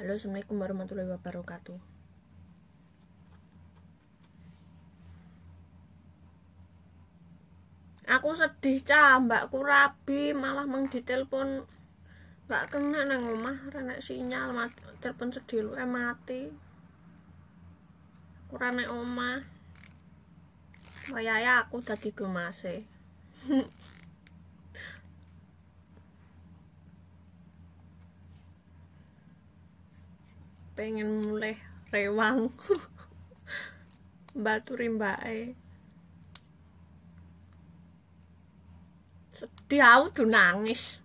Halo, Assalamualaikum warahmatullahi wabarakatuh. Aku sedih cah, mbakku rabi malah meng ditelepon nggak kena nang omah renek sinyal mati, telepon sedih lu eh mati. Aku renek omah. Wayaya oh, ya, aku dadi domase. pengen mulai rewang batu rimbae sedih aku tuh nangis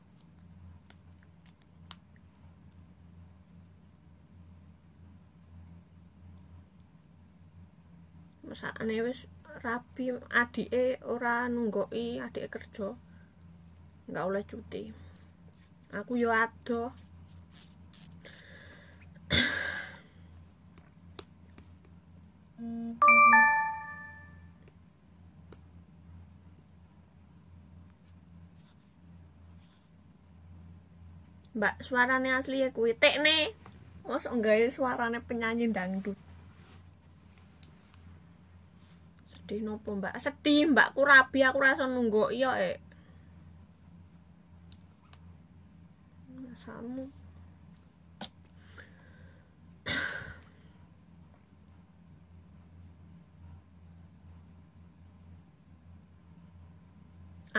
masa aneh wis rapi adik ora nunggoi adik e kerja nggak oleh cuti aku yo ado Mbak, suaranya asli ya kuwi ne. Mosok gawe suarane penyanyi dangdut. Sedih nopo, Mbak? Sedih, Mbak. Ku rabi aku rasa nunggu iya, eh. Masamu.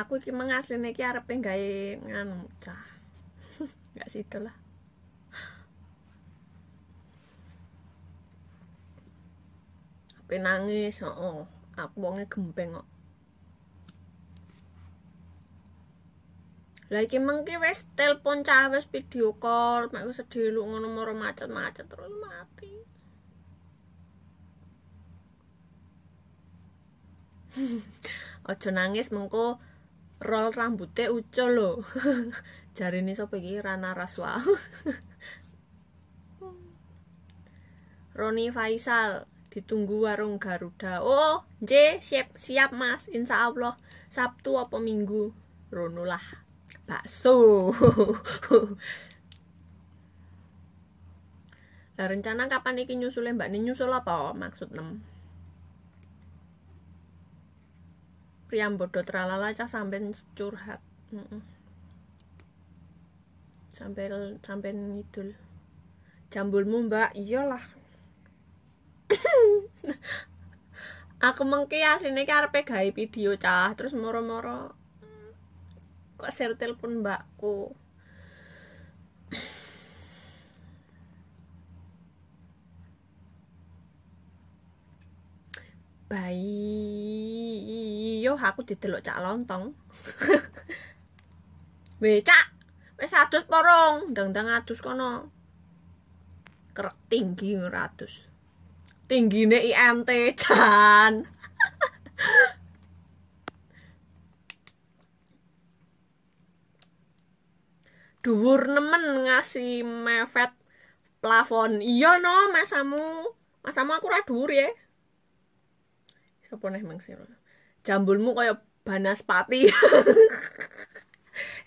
aku iki mang asline iki arepe gawe nganu cah enggak situ lah ape nangis oh, oh. aku wonge gempeng kok lah iki mengki wis telepon cah wis video call mek sedih lu ngono moro macet-macet terus mati Ojo nangis mengko roll rambutnya ucul lo jari ini sapa gini Rana Raswa Roni Faisal ditunggu warung Garuda oh J siap siap mas insya Allah Sabtu apa Minggu Rono lah bakso nah, rencana kapan iki nyusulnya mbak ini nyusul apa maksud nem priambodo teralala cah sampai curhat sampai sampai sampean ngidul jambulmu mbak iyalah aku mengkias ini karpe arepe video cah terus moro-moro kok share telepon mbakku bayi yo aku didelok cak lontong becak wis adus porong dang-dang adus kono kerek tinggi ratus tinggine IMT chan dubur nemen ngasih mefet plafon iya no masamu masamu aku radur ya Sopo neh Mang Sira? Jambulmu kaya banaspati. pati.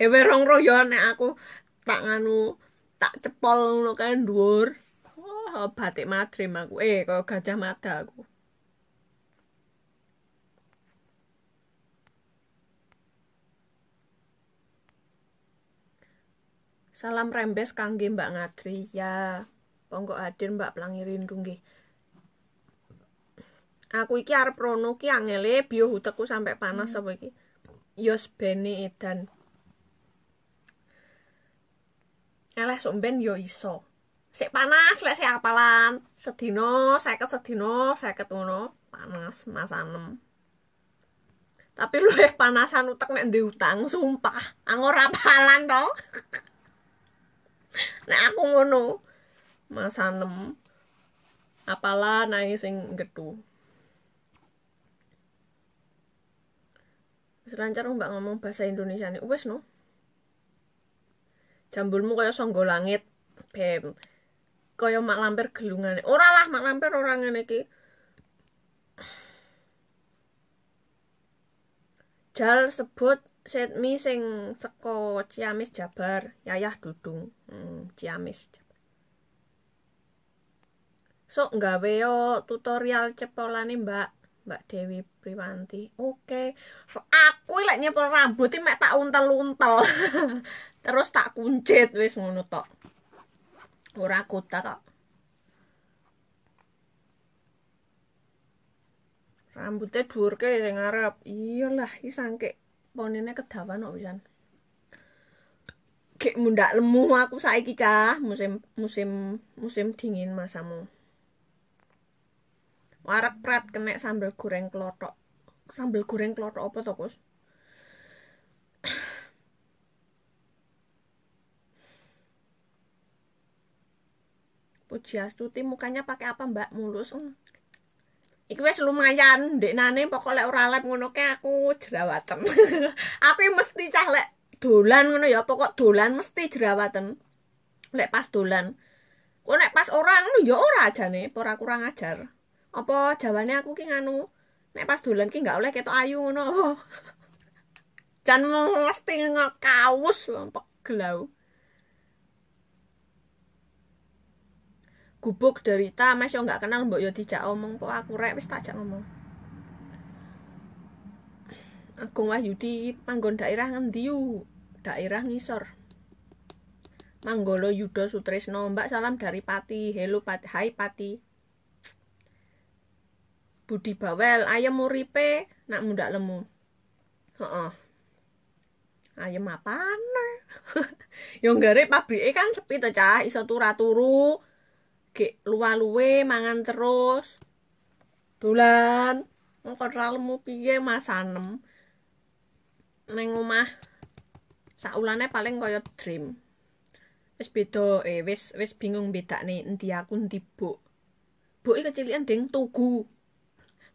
Ya rong-rong yo ya, aku tak nganu tak cepol ngono kan dhuwur. Oh, batik madrim aku. Eh, kaya gajah mata aku. Salam rembes kangge Mbak Ngatri ya. Monggo hadir Mbak Pelangi Rindu nggih. aku iki arep rono ki angele bio utekku sampe panas hmm. apa iki yos bene edan eleh sok ben yo iso sik panas lek sik apalan sedino 50 sedino 50 ngono panas masanem tapi lu panasan utek nek ndek utang sumpah aku ora apalan to nek aku ngono Masanem anem apalan nangis sing getuh lancar mbak ngomong bahasa Indonesia nih wes no jambulmu kaya songgo langit bem kayak mak lampir gelungan orang lah mak lampir orang ini ki jal sebut set sing seko ciamis jabar yayah dudung hmm, ciamis so nggak tutorial cepolan nih mbak Mbak Dewi Priwanti. Oke. Okay. Aku lek nyepul rambut mek tak untel-untel. Terus tak kuncit wis ngono tok. Ora kota kok. Rambutnya dhuwur ke sing ngarep. Iyalah, iki sangke ponine kedawan kok pisan. Kek mundak lemu aku saiki cah, musim musim musim dingin masamu. Warak prat kena sambel goreng klotok. Sambel goreng klotok apa to, Kus? Puji Astuti mukanya pakai apa Mbak? Mulus. Iku wes lumayan, Dek Nane pokok lek ora lab ngono ke aku jerawatan. aku mesti cah lek dolan ngono ya, pokok dolan mesti jerawatan. Lek pas dolan. Kok nek pas orang ngono ya ora ajane, ora kurang ajar apa jawabannya aku ki nganu nek pas dolan ki nggak oleh ketok ayu ngono apa jan mesti ngekawus gelau gubuk derita mas yo nggak kenal mbok yo dijak omong po aku rek wis tak ngomong Agung Wahyudi manggon daerah ngendi daerah ngisor Manggolo Yudo Sutrisno Mbak salam dari Pati hello Pati hai Pati budi bawel ayam uripe nak muda lemu oh -oh. ayam apa nih yang gare pabrik e kan sepi tuh cah iso turu turu ke luar luwe mangan terus tulan ngkot ralmu piye mas anem neng rumah saulane paling koyo dream wis beda eh wis wis bingung beda nih enti aku enti bu bu i kecilian deng tugu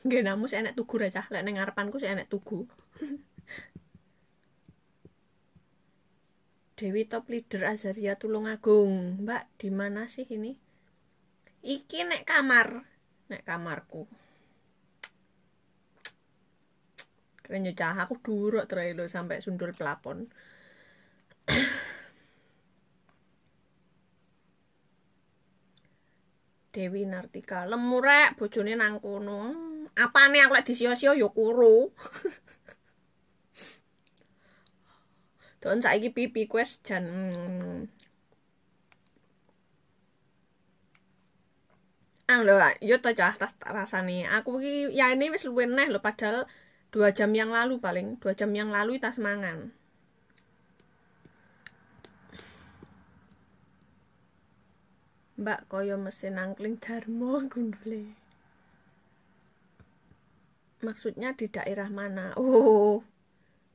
gak sih enak tugu aja lek neng ngarepanku sih enak tugu Dewi top leader Azaria agung, Mbak di mana sih ini iki nek kamar nek kamarku keren yo aku duruk terus lo sampai sundul pelapon Dewi Nartika lemurek bojone nang kono apa nih aku lagi disio-sio yo ya kuru Don saiki pipi question. jan hmm. Ah lho, ah, yo iya to cah tas nih. Aku ki ya ini wis luwih neh lho padahal dua jam yang lalu paling dua jam yang lalu tas mangan. Mbak koyo mesin angkling Dharma gundule. Maksudnya di daerah mana? Oh,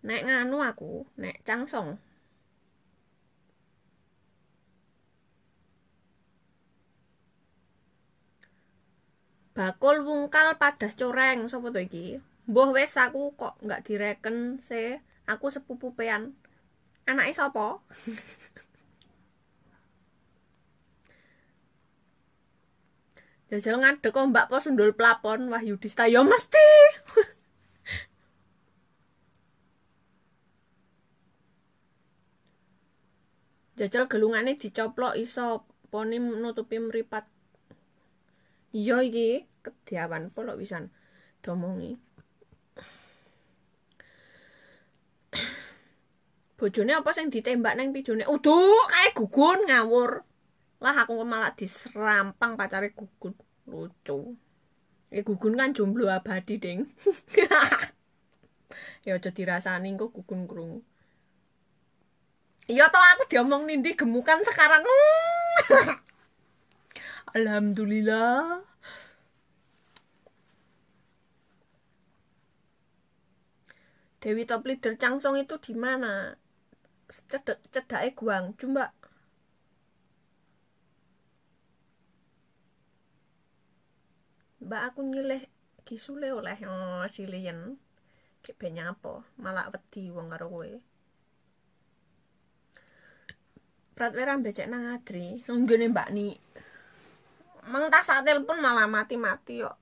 nek nganu aku, nek Cangsong. Bakul wungkal padas coreng sopo to iki? Mbah wes aku kok nggak direken se aku sepupu pean. Anake sapa? jajal ngadek kok mbak pos sundul plapon wah yudista ya mesti jajal gelungannya dicoplok iso poni nutupi meripat iya iki kediawan polo wisan domongi bojone apa sing ditembak neng pijone uduh kayak gugun ngawur lah aku malah diserampang pacari gugun lucu ya gugun kan jomblo abadi ding ya aja dirasani kok gugun krungu ya tau aku diomong nindi gemukan sekarang alhamdulillah Dewi top leader Changsong itu di mana? Cedek cedake Guang, coba mbak aku nyileh kisule oleh yang oh, silian kayak banyak apa malah wedi wong karo kowe pratwira becek nang adri nggone mbak ni mengtas saat pun malah mati-mati yuk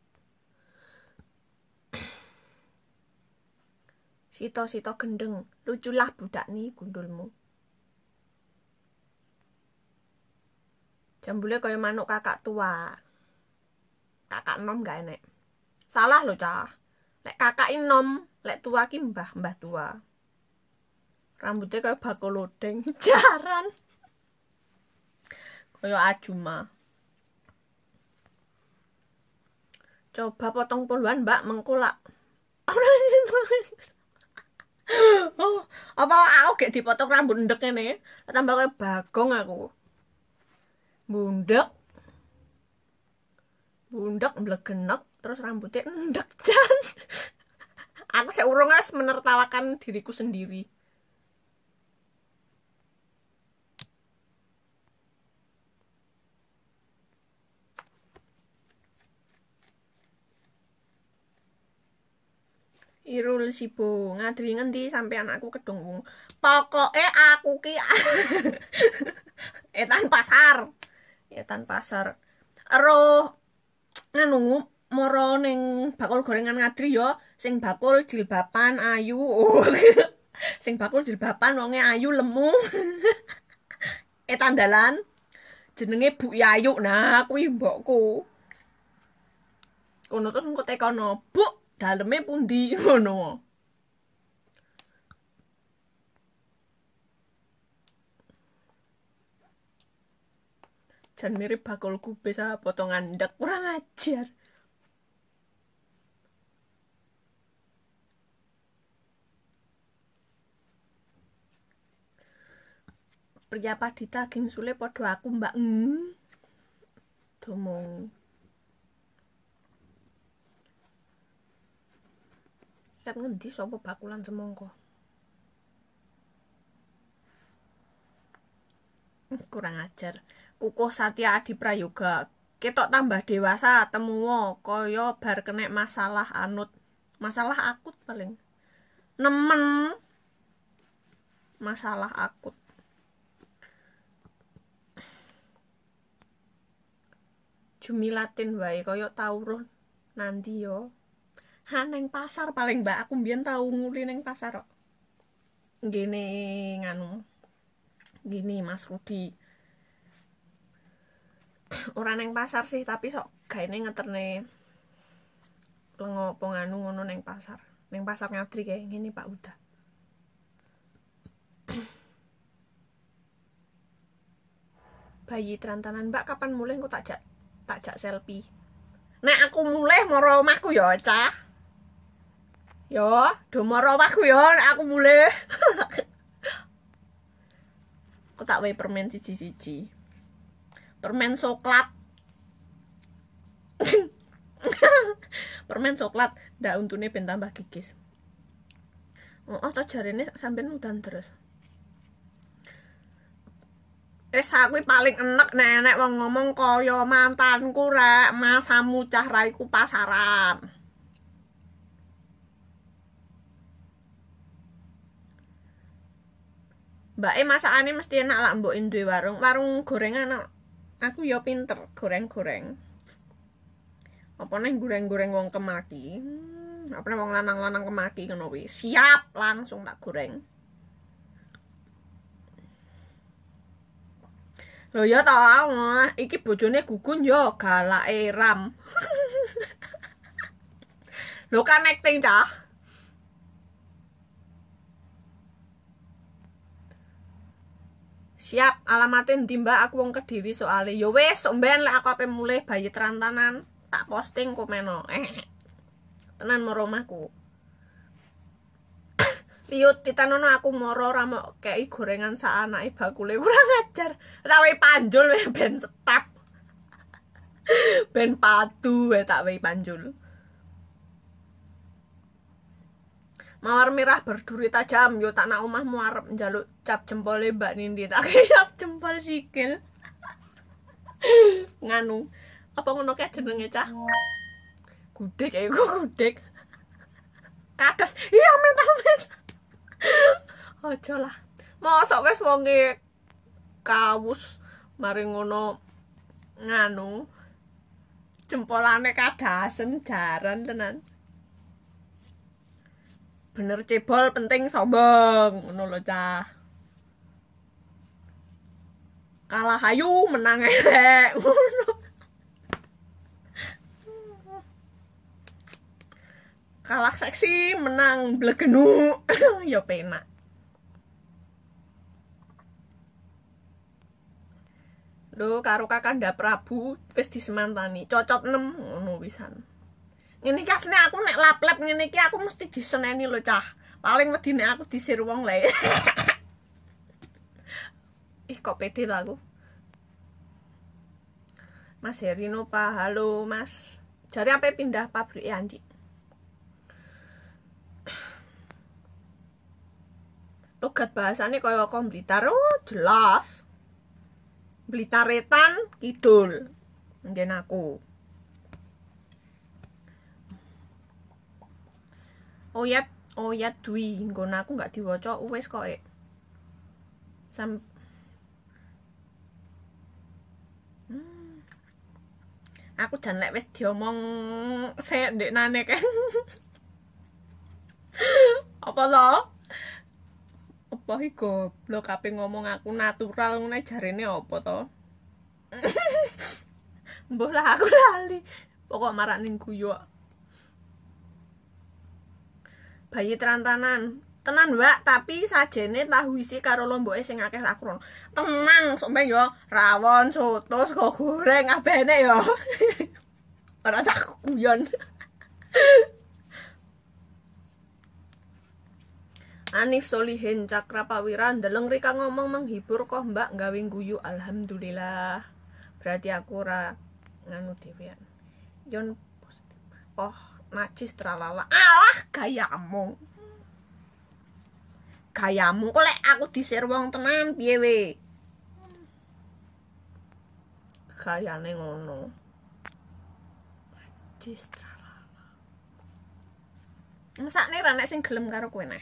Sito-sito gendeng, Lucu lah budak ni gundulmu. Jambule kaya manuk kakak tua, kakak nom gak enek salah lo cah lek kakak nom lek tua ki mbah mbah tua rambutnya kayak bakul lodeng jaran kayak ajuma coba potong puluhan mbak mengkulak oh, apa aku gak dipotong rambut ndek ini ya? tambah kayak bagong aku bundek bundak blegenek terus rambutnya endak jan aku seurung harus menertawakan diriku sendiri Irul Sibo ngadri ngendi sampai anakku kedungung. Pokoknya aku ki etan pasar. Etan pasar. Roh nganungu moro ning bakul gorengan ngadri yo sing bakul jilbapan ayu sing bakul jilbapan wonge ayu lemu etandalan jenenge Bu Yayu nah kuwi mbokku kono terus engko tekono Bu daleme pundi ngono jangan mirip bakul kubis sama potongan dak kurang ajar pria padita geng sule podo aku mbak mm. Tumung. Kat ngendi sopo bakulan semongko? Kurang ajar. kukuh Satya Adi Ketok tambah dewasa temu kaya bar kena masalah anut. Masalah akut paling. Nemen masalah akut. Jumilatin wae kaya tauruh nanti yo. Ha neng pasar paling Mbak aku mbiyen tau nguli neng pasar kok. Gini nganu. Gini Mas Rudi. orang neng pasar sih tapi sok gaene ngeterne lengo penganu ngono neng pasar neng pasar ngatri kayak gini pak udah bayi terantanan mbak kapan mulai aku takjak takjak selfie Nae aku mulai moro omahku ya cah ya, yo do moro omahku yo ya, aku mulai aku tak wae permen siji-siji permen coklat permen coklat ndak untune ben tambah gigis oh, oh jarene sampean udan terus Es aku paling enak nenek wong ngomong kaya mantanku rek, masa mucah raiku pasaran. Mbak E masakane mesti enak lah mbok duwe warung. Warung gorengan aku yo pinter goreng-goreng apa nih goreng-goreng wong kemaki hmm, apa nih wong lanang-lanang kemaki ngono siap langsung tak goreng Lo ya ta, iki bojone gugun yo galake ram. Lo kan acting cah. Siap, alamatin timba aku wong Kediri soalnya. Yo ya wes omben lah aku ape mulai bayi terantanan, tak posting komeno. Oh. Eh. Tenan moro omahku. Liut titanono aku moro ramo kayak gorengan sa iba kule kurang ajar. Rawe panjul we ben setap. ben patu we tak we panjul. mawar merah berduri tajam yo tak nak omah mawar njaluk cap jempol e, mbak nindi tak cap jempol sikil nganu apa ngono kae jenenge cah gudek ya iku gudek kados iya mental aja lah mosok wis wonge kawus mari ngono nganu jempolane kadasen jaran tenan bener cebol penting sombong ngono cah kalah hayu menang elek kalah seksi menang blegenu ya penak Lho karo Kakanda Prabu wis disemantani, cocot 6 ngono pisan. Ini kasne aku nek lap-lap ini iki aku mesti diseneni lo cah. Paling mati nek aku disir wong lho. Ih kok pede ta aku. Mas Herino Pak, halo Mas. cari apa pindah pabrik ya Andi? logat bahasane kaya kok Blitar. Oh, jelas. Blitaretan kidul. Nggen aku. oyat oyat dwi nggon aku nggak diwaca wis kok Sam hmm. Aku jan lek wis diomong saya ndek nane kan. Apa lo Apa iki goblok ape ngomong aku natural ngene jarene apa to? Mbah lah aku lali. Pokok marak ning guyu bayi terantanan tenan mbak tapi sajene tahu isi karo lomboke sing akeh lakron tenang sampe yo ya, rawon soto sego goreng abene yo ya. ora sak guyon Anif Solihin Cakrapawira ndeleng Rika ngomong menghibur kok mbak gawe guyu alhamdulillah berarti aku ora nganu dhewean yon positif oh macis tralala alah gayamu gayamu kok aku disir wong tenan piye we gayane ngono najis tralala masa nih rana sing gelem karo kue nah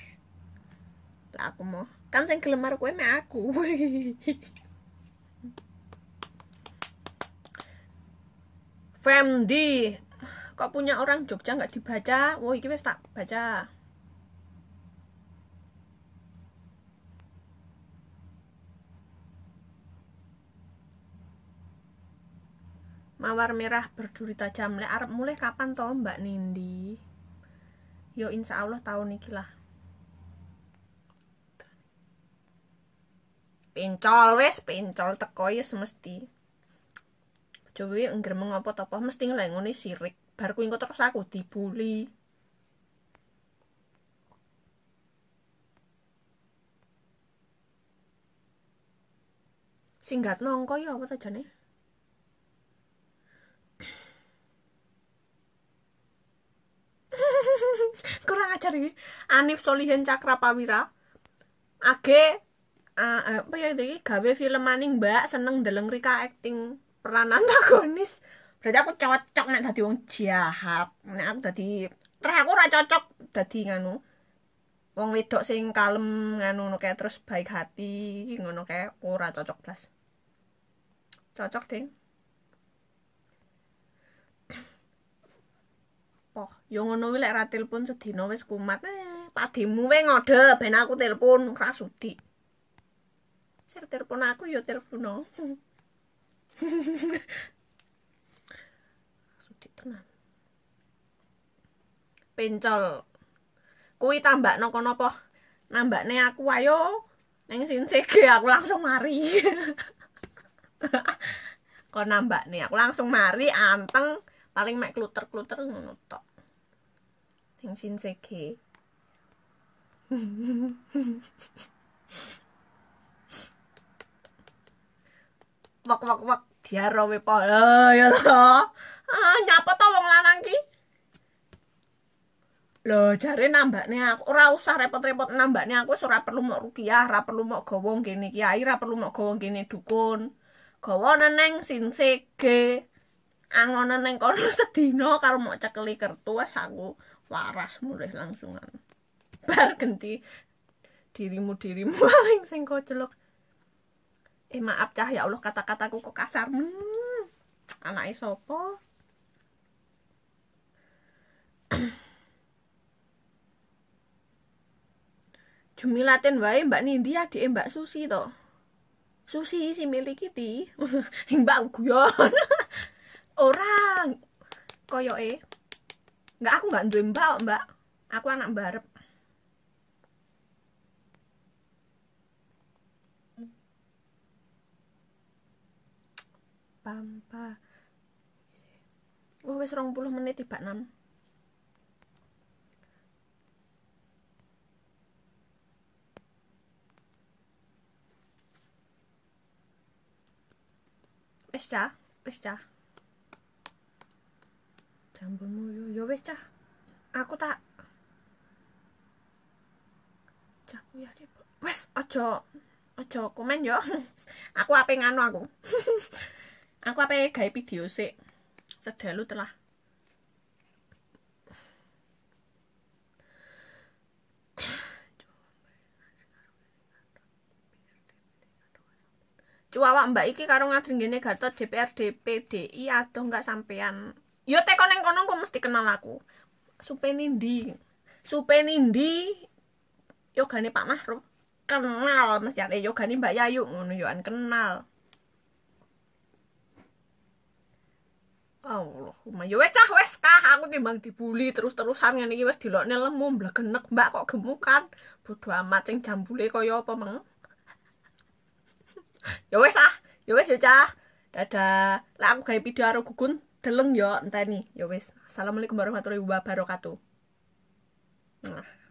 lah aku mo, kan sing gelem karo aku Femdi kok punya orang Jogja nggak dibaca wo iki wis tak baca mawar merah berduri tajam le arep mulai kapan toh Mbak Nindi yo ya, insya Allah tahun iki lah pincol wes pincol teko ya semesti coba ya, mengapa apa topoh mesti ngelengoni sirik barku engko terus aku dibully Singkat nongko ya apa saja nih kurang ajar ini Anif Solihin Cakrapawira Age uh, eh, apa ya itu gawe film maning mbak seneng deleng Rika acting peranan antagonis berarti aku cocok nek dadi wong jahat nek aku dadi terus aku ora cocok dadi nganu wong wedok sing kalem nganu ngono kayak terus baik hati ngono kayak ora cocok blas cocok ding oh yo ngono iki lek ra telepon sedina wis kumat eh, padimu we ngode ben aku telepon ra sudi ser telepon aku yo telepon no. pencol. Kuwi tambak no kono po. nih aku ayo neng sinsege aku langsung mari. kok nambak nih aku langsung mari anteng paling mek kluter-kluter ngono tok. Neng sinsege. wak wak wak diarowe po. Ya lo, Ah nyapa to wong lanang ki? lo jare nih aku ora usah repot-repot nih aku ora perlu mau rukiah, ora perlu mok gawa kene kiai, ora perlu mau gawa gini dukun. Gawa neng sinsege. angon neng kono sedino, karo mau cekeli kertu wis aku waras mulai langsungan. Bar dirimu dirimu paling sing kocelok. Eh maaf cah ya Allah kata-kataku kok kasar. Hmm. Anake sapa? jumilaten wae Mbak Nindi adik Mbak Susi to. Susi si miliki ti. Mbak guyon. Orang koyoke. Enggak aku enggak duwe Mbak, Mbak. Aku anak barep. Pampa. Oh, wis 20 menit tiba 6. öşça öşça can bunu yo yo öşça aku tak cak ya di wes aco aco komen yo aku apa nganu aku aku apa gay video sih sedalu telah Cuawak mbak iki karo gini Gatot DPRD PDI aduh nggak sampean. Yo teko koneng konong kok mesti kenal aku. Supe nindi. Supe nindi yogane Pak Mahruf kenal mesti ada yogane Mbak Yayu ngono kenal. Allahumma ya wes cah wes kah aku timbang dibully terus-terusan ngene iki wes dilokne lemu blegenek mbak kok gemukan bodo amat sing jambule kaya apa meng ya wes ah ya wes yo ya, cah dadah lah aku kayak video karo gugun deleng yo enteni ya wes assalamualaikum warahmatullahi wabarakatuh nah